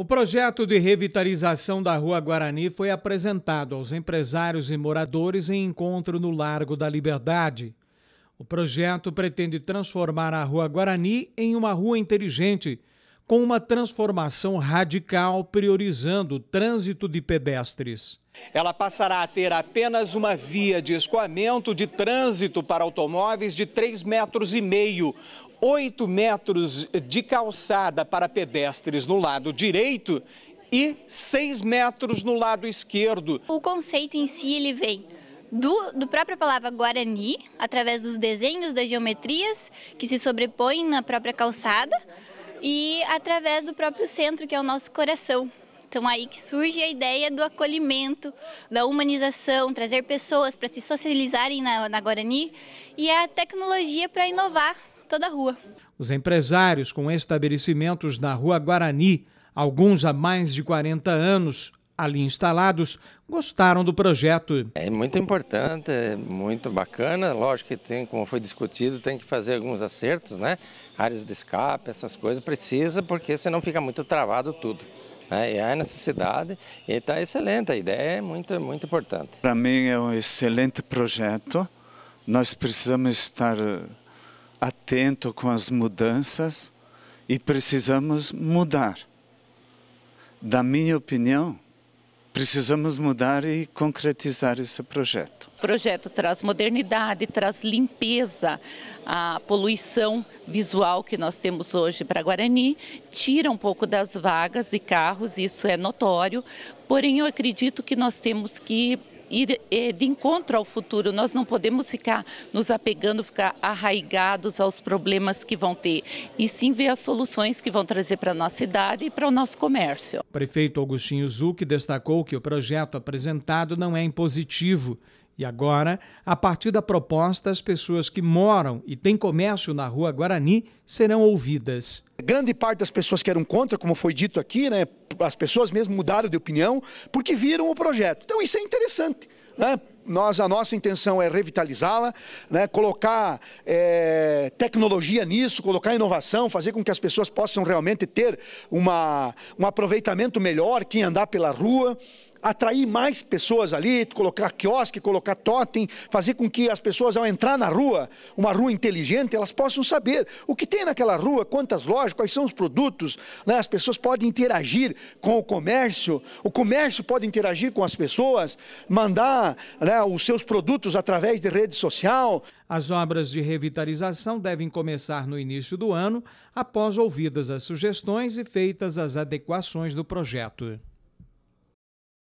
O projeto de revitalização da Rua Guarani foi apresentado aos empresários e moradores em encontro no Largo da Liberdade. O projeto pretende transformar a Rua Guarani em uma rua inteligente com uma transformação radical priorizando o trânsito de pedestres. Ela passará a ter apenas uma via de escoamento de trânsito para automóveis de 3,5 metros, 8 metros de calçada para pedestres no lado direito e 6 metros no lado esquerdo. O conceito em si ele vem do, do própria palavra Guarani, através dos desenhos das geometrias que se sobrepõem na própria calçada e através do próprio centro, que é o nosso coração. Então aí que surge a ideia do acolhimento, da humanização, trazer pessoas para se socializarem na, na Guarani e é a tecnologia para inovar toda a rua. Os empresários com estabelecimentos na Rua Guarani, alguns há mais de 40 anos, ali instalados gostaram do projeto. É muito importante, é muito bacana. Lógico que tem, como foi discutido, tem que fazer alguns acertos, né? Áreas de escape, essas coisas, precisa, porque senão fica muito travado tudo. Né? E há necessidade, e está excelente, a ideia é muito, muito importante. Para mim é um excelente projeto. Nós precisamos estar eh, atento com as mudanças e precisamos mudar. Da minha opinião, Precisamos mudar e concretizar esse projeto. O projeto traz modernidade, traz limpeza, a poluição visual que nós temos hoje para Guarani, tira um pouco das vagas de carros, isso é notório, porém eu acredito que nós temos que ir eh, de encontro ao futuro. Nós não podemos ficar nos apegando, ficar arraigados aos problemas que vão ter, e sim ver as soluções que vão trazer para a nossa cidade e para o nosso comércio. Prefeito Augustinho Zuc destacou que o projeto apresentado não é impositivo e agora, a partir da proposta, as pessoas que moram e têm comércio na Rua Guarani serão ouvidas. Grande parte das pessoas que eram contra, como foi dito aqui, né, as pessoas mesmo mudaram de opinião porque viram o projeto. Então isso é interessante. Né? Nós, a nossa intenção é revitalizá-la, né? colocar é, tecnologia nisso, colocar inovação, fazer com que as pessoas possam realmente ter uma, um aproveitamento melhor, quem andar pela rua atrair mais pessoas ali, colocar quiosque, colocar totem, fazer com que as pessoas ao entrar na rua, uma rua inteligente, elas possam saber o que tem naquela rua, quantas lojas, quais são os produtos, né? as pessoas podem interagir com o comércio, o comércio pode interagir com as pessoas, mandar né, os seus produtos através de rede social. As obras de revitalização devem começar no início do ano, após ouvidas as sugestões e feitas as adequações do projeto.